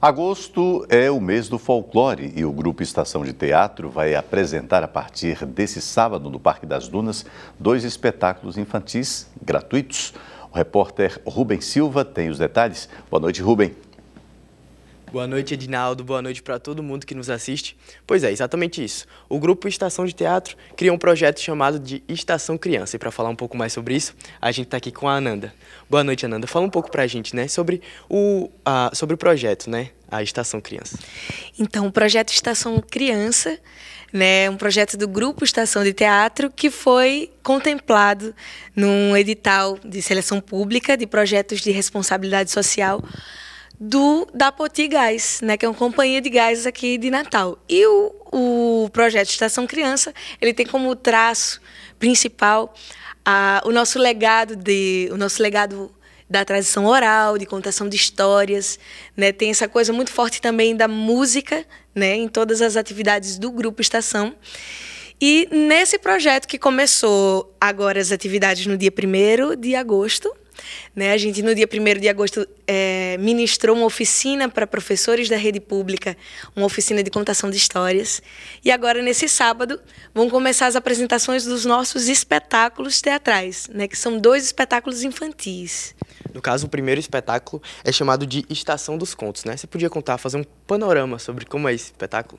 Agosto é o mês do folclore e o grupo Estação de Teatro vai apresentar a partir desse sábado no Parque das Dunas dois espetáculos infantis gratuitos. O repórter Rubem Silva tem os detalhes. Boa noite, Rubem. Boa noite, Edinaldo. Boa noite para todo mundo que nos assiste. Pois é, exatamente isso. O grupo Estação de Teatro criou um projeto chamado de Estação Criança. E para falar um pouco mais sobre isso, a gente está aqui com a Ananda. Boa noite, Ananda. Fala um pouco para a gente, né, sobre o, a, sobre o projeto, né, a Estação Criança. Então, o projeto Estação Criança, né, um projeto do grupo Estação de Teatro que foi contemplado num edital de seleção pública de projetos de responsabilidade social do da Poti Gás, né, que é uma companhia de gás aqui de Natal. E o, o projeto Estação Criança, ele tem como traço principal a, o nosso legado de o nosso legado da tradição oral, de contação de histórias, né? Tem essa coisa muito forte também da música, né, em todas as atividades do grupo Estação. E nesse projeto que começou agora as atividades no dia 1 de agosto, né? A gente, no dia 1 de agosto, é, ministrou uma oficina para professores da rede pública, uma oficina de contação de histórias. E agora, nesse sábado, vão começar as apresentações dos nossos espetáculos teatrais, né? que são dois espetáculos infantis. No caso, o primeiro espetáculo é chamado de Estação dos Contos. Né? Você podia contar, fazer um panorama sobre como é esse espetáculo?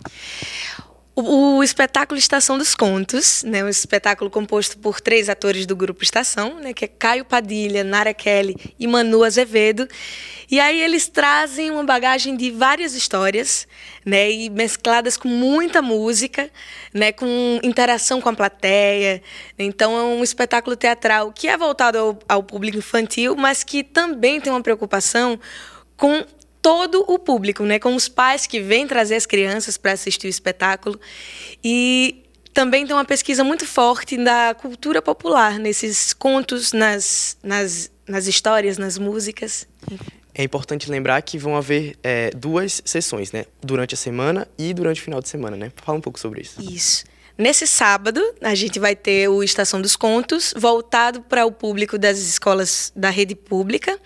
O, espetáculo Estação dos Contos, né, um espetáculo composto por três atores do grupo Estação, né, que é Caio Padilha, Nara Kelly e Manu Azevedo. E aí eles trazem uma bagagem de várias histórias, né, e mescladas com muita música, né, com interação com a plateia. Então é um espetáculo teatral que é voltado ao, ao público infantil, mas que também tem uma preocupação com todo o público, né? Com os pais que vêm trazer as crianças para assistir o espetáculo. E também tem uma pesquisa muito forte da cultura popular nesses contos, nas, nas, nas histórias, nas músicas. É importante lembrar que vão haver é, duas sessões, né? Durante a semana e durante o final de semana, né? Fala um pouco sobre isso. Isso. Nesse sábado, a gente vai ter o Estação dos Contos, voltado para o público das escolas da rede pública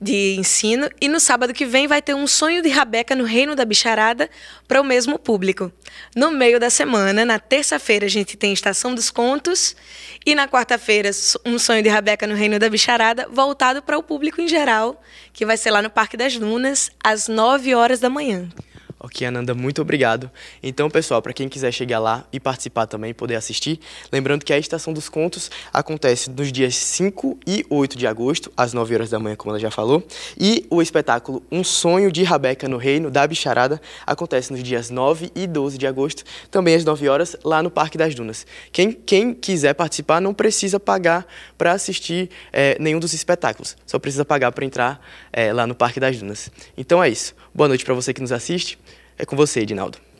de ensino. E no sábado que vem vai ter um sonho de Rabeca no Reino da Bicharada para o mesmo público. No meio da semana, na terça-feira, a gente tem Estação dos Contos. E na quarta-feira, um sonho de Rabeca no Reino da Bicharada, voltado para o público em geral, que vai ser lá no Parque das Lunas, às 9 horas da manhã. Ok, Ananda, muito obrigado. Então, pessoal, para quem quiser chegar lá e participar também, poder assistir, lembrando que a Estação dos Contos acontece nos dias 5 e 8 de agosto, às 9 horas da manhã, como ela já falou, e o espetáculo Um Sonho de Rabeca no Reino, da Bicharada, acontece nos dias 9 e 12 de agosto, também às 9 horas, lá no Parque das Dunas. Quem, quem quiser participar não precisa pagar para assistir é, nenhum dos espetáculos, só precisa pagar para entrar é, lá no Parque das Dunas. Então é isso. Boa noite para você que nos assiste. É com você, Edinaldo.